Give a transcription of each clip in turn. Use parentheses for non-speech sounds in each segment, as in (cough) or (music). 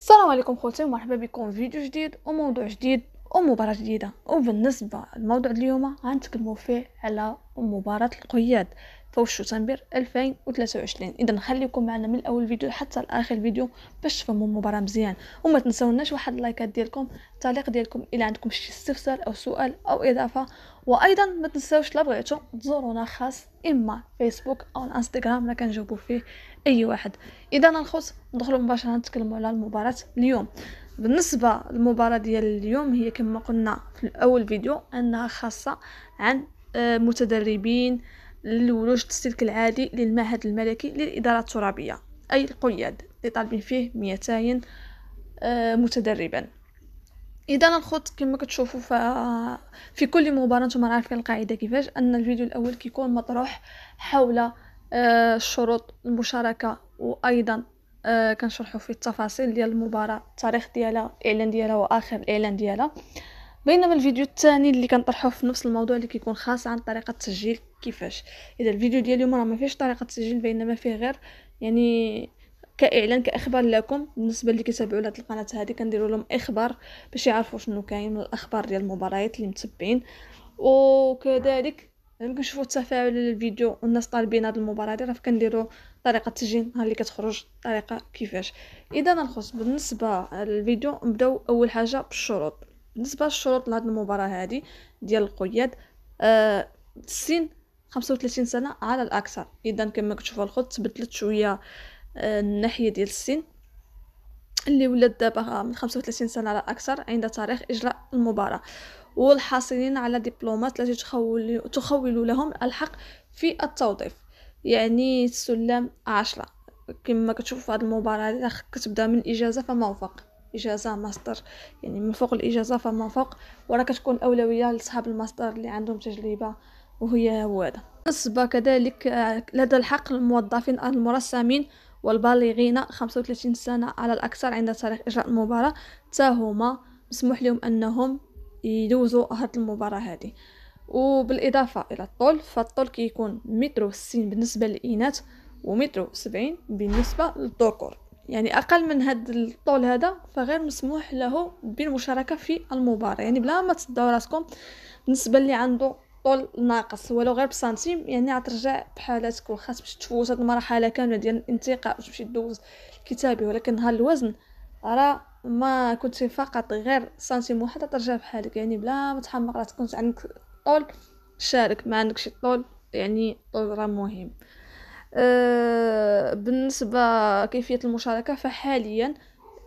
السلام عليكم خوتي ومرحبا بكم في فيديو جديد وموضوع جديد ومباراة جديدة وبالنسبة للموضوع اليوم غنتكلموا فيه على مباراة القياد فوش شتنبر 2023 اذا خليكم معنا من اول فيديو حتى لاخر فيديو باش تفهموا المباراه مزيان وما تنساوناش واحد اللايكات ديالكم التعليق ديالكم الا عندكم شي استفسار او سؤال او اضافه وايضا ما تنساوش لا بغيتو تزورونا خاص اما فيسبوك او انستغرام لا كنجاوبوا فيه اي واحد اذا الخوت ندخلوا مباشره نتكلموا على المباراه اليوم بالنسبه للمباراه ديال اليوم هي كما قلنا في اول فيديو انها خاصه عن آه، متدربين للولوج السلك العادي للمعهد الملكي للإدارة الترابية أي القياد طالبين فيه 200 آه، متدربا اذا الخط كما كتشوفوا ف... في كل مباراه نتوما عارفين القاعده كيفاش ان الفيديو الاول كيكون مطروح حول الشروط آه، المشاركه وايضا آه، كنشرحوا فيه التفاصيل ديال المباراه التاريخ ديالها الاعلان ديالها واخر الاعلان ديالها بينما الفيديو الثاني اللي كنطرحوه في نفس الموضوع اللي كيكون خاص عن طريقه التسجيل كيفاش اذا الفيديو ديال اليوم راه ما فيهش طريقه تسجيل بينما فيه غير يعني كاعلان كاخبار لكم بالنسبه اللي كيتابعوا لهاد القناه هذه كنديروا لهم اخبار باش يعرفوا شنو كاين من الاخبار ديال المباريات اللي متبعين وكذلك لما كنشوفوا التفاعل للفيديو والناس طالبين هاد المباراه هذه راه كنديروا طريقه التسجيل نهار اللي كتخرج الطريقه كيفاش اذا نخص بالنسبه للفيديو نبداو اول حاجه بالشروط بالنسبه للشروط لهاد المباراه هذه ديال القياد آه السن خمسة وثلاثين سنة على الأكثر إذا كما كتشوفوا الخط تبدلت شوية آه، الناحية ديال السن اللي ولات دابا من 35 سنه على الاكثر عند تاريخ اجراء المباراه والحاصلين على دبلومات التي تخول, لهم الحق في التوظيف يعني السلم عشرة كما كتشوفوا في هذه المباراة كتبدا من اجازه فما فوق إجازة ماستر يعني من فوق الإجازة فما فوق وراه كتكون أولوية لصحاب الماستر اللي عندهم تجربة وهي هذا نصب كذلك آه، لدى الحق الموظفين المرسمين والبالغين 35 سنة على الأكثر عند تاريخ إجراء المباراة تاهما مسموح لهم أنهم يدوزوا هاد المباراة هذه وبالإضافة إلى الطول فالطول كيكون متر وستين بالنسبة للإناث ومتر وسبعين بالنسبة للذكور يعني أقل من هاد الطول هذا فغير مسموح له بالمشاركة في المباراة يعني بلا ما تداو راسكم بالنسبة اللي عنده الطول ناقص ولو غير بسنتيم يعني غترجع بحالتك واخا تمشي تفوت هاد المرحله كامله ديال الانتقاء وتمشي دوز كتابي ولكن نهار الوزن راه ما كنتي فقط غير سنتيم واحد ترجع بحالك يعني بلا ما تحمق راه تكون عندك طول شارك ما عندك شي طول يعني طول راه مهم أه بالنسبة كيفية المشاركة فحاليا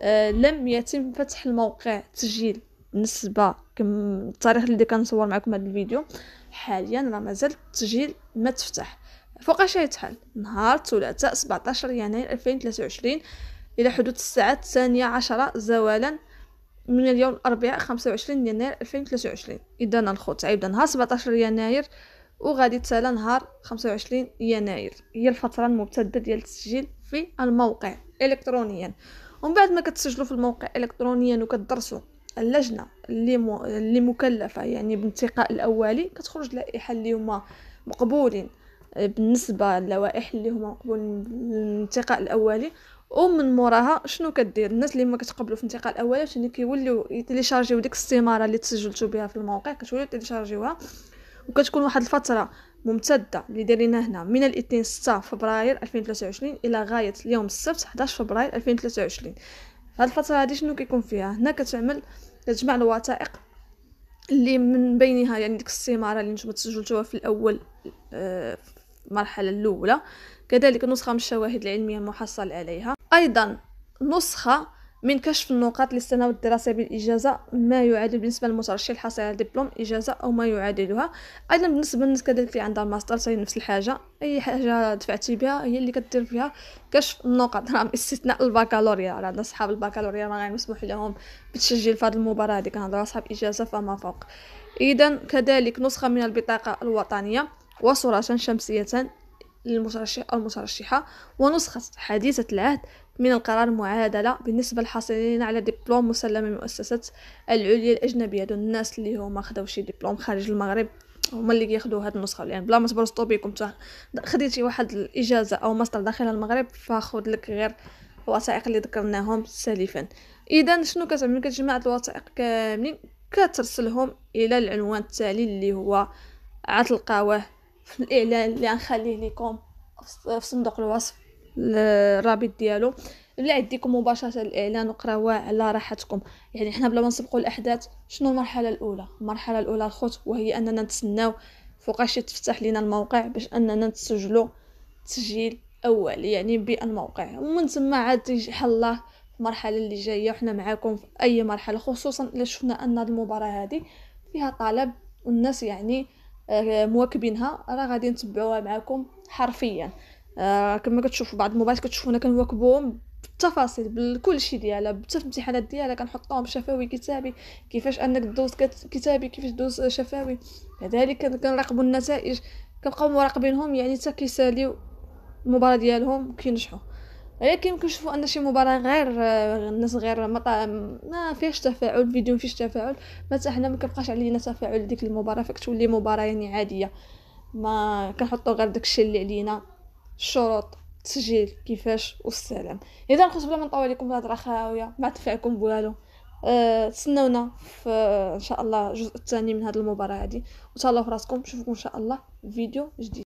أه لم يتم فتح الموقع تسجيل بالنسبة كم التاريخ اللي كنصور معكم هذا الفيديو حاليا راه مازال التسجيل ما تفتح فوقاش يتحل نهار ثلاثاء 17 يناير 2023 الى حدود الساعه الثانية عشرة زوالا من اليوم الاربعاء 25 يناير 2023 اذا الخوت عيبدا نهار 17 يناير وغادي تسالى نهار 25 يناير هي الفتره الممتده ديال التسجيل في الموقع الكترونيا ومن بعد ما كتسجلوا في الموقع الكترونيا وكتدرسوا اللجنه اللي م... اللي مكلفه يعني بالانتقاء الاولي كتخرج لائحه اللي هما مقبولين آه، بالنسبه للوائح اللي هما مقبولين بالانتقاء الاولي ومن موراها شنو كدير الناس اللي ما كتقبلوا في الانتقاء الاولي فاش كيوليو يتيليشارجيو ديك الاستماره اللي تسجلتو بها في الموقع كتوليو تيليشارجيوها وكتكون واحد الفتره ممتده اللي دايرينها هنا من الاثنين 6 فبراير 2023 الى غايه اليوم السبت 11 فبراير 2023 هاد الفتره هادي شنو كيكون فيها هنا كتعمل كتجمع الوثائق اللي من بينها يعني ديك السماره اللي نتوما تسجلتوها في الاول آه في المرحله الاولى كذلك نسخه من الشواهد العلميه المحصل عليها ايضا نسخه من كشف النقاط للسنوات الدراسة بالإجازة ما يعادل بالنسبة للمترشح الحاصل على دبلوم إجازة أو ما يعادلها أيضا بالنسبة للناس كذلك اللي عندها ماستر سي نفس الحاجة أي حاجة دفعتي بها هي اللي كدير فيها كشف النقاط (laughs) راه باستثناء البكالوريا راه عندنا صحاب البكالوريا ما غير مسموح لهم بالتسجيل في هذه المباراة هذيك كنهضر صحاب إجازة فما فوق إذا كذلك نسخة من البطاقة الوطنية وصورة شمسية للمترشح أو المترشحة ونسخة حديثة العهد من القرار المعادلة بالنسبة للحاصلين على دبلوم مسلم من المؤسسات العليا الأجنبية دون الناس اللي هما خداو شي دبلوم خارج المغرب هما اللي كياخدو هاد النسخه يعني بلا ما تبرسطو بيكم خديتي واحد الاجازه او ماستر داخل المغرب فخذ لك غير الوثائق اللي ذكرناهم سالفا اذا شنو كتعمل كتجمع الوثائق كاملين كترسلهم الى العنوان التالي اللي هو عتلقاوه إيه، في الاعلان اللي غنخليه لكم في صندوق الوصف الرابط ديالو اللي عديكم مباشره الاعلان إيه، وقراوه على راحتكم يعني حنا بلا ما نسبقوا الاحداث شنو المرحله الاولى المرحله الاولى الخط وهي اننا نتسناو فوقاش يتفتح لنا الموقع باش اننا نسجلوا تسجيل اول يعني بالموقع ومن ثم عاد يجي الله المرحله اللي جايه وحنا معاكم في اي مرحله خصوصا الا شفنا ان المباراه هذه فيها طلب والناس يعني آه، مواكبينها راه غادي نتبعوها معاكم حرفيا آه، كما كتشوفوا بعض الموبايلات كتشوفونا كنواكبوهم بالتفاصيل بكل شيء ديالها في الامتحانات ديالها كنحطوهم شفوي كتابي كيفاش انك دوز كتابي كيفاش دوز شفوي كذلك كنراقبوا النتائج كنبقاو مراقبينهم يعني حتى كيساليو المباراه ديالهم كينجحوا ولكن كنشوفوا ان شي مباراه غير الناس غير ما فيهاش تفاعل فيديو ما فيهش تفاعل مثلا حنا ما كنبقاش علينا تفاعل ديك المباراه فكتولي مباراه يعني عاديه ما كنحطوا غير داكشي اللي علينا الشروط التسجيل كيفاش والسلام اذا خصنا بلا ما نطول عليكم الهضره خاويه ما تفعلكم بوالو أه تسناونا في ان شاء الله الجزء الثاني من هذه المباراه هذه وتهلاو فراسكم نشوفكم ان شاء الله فيديو جديد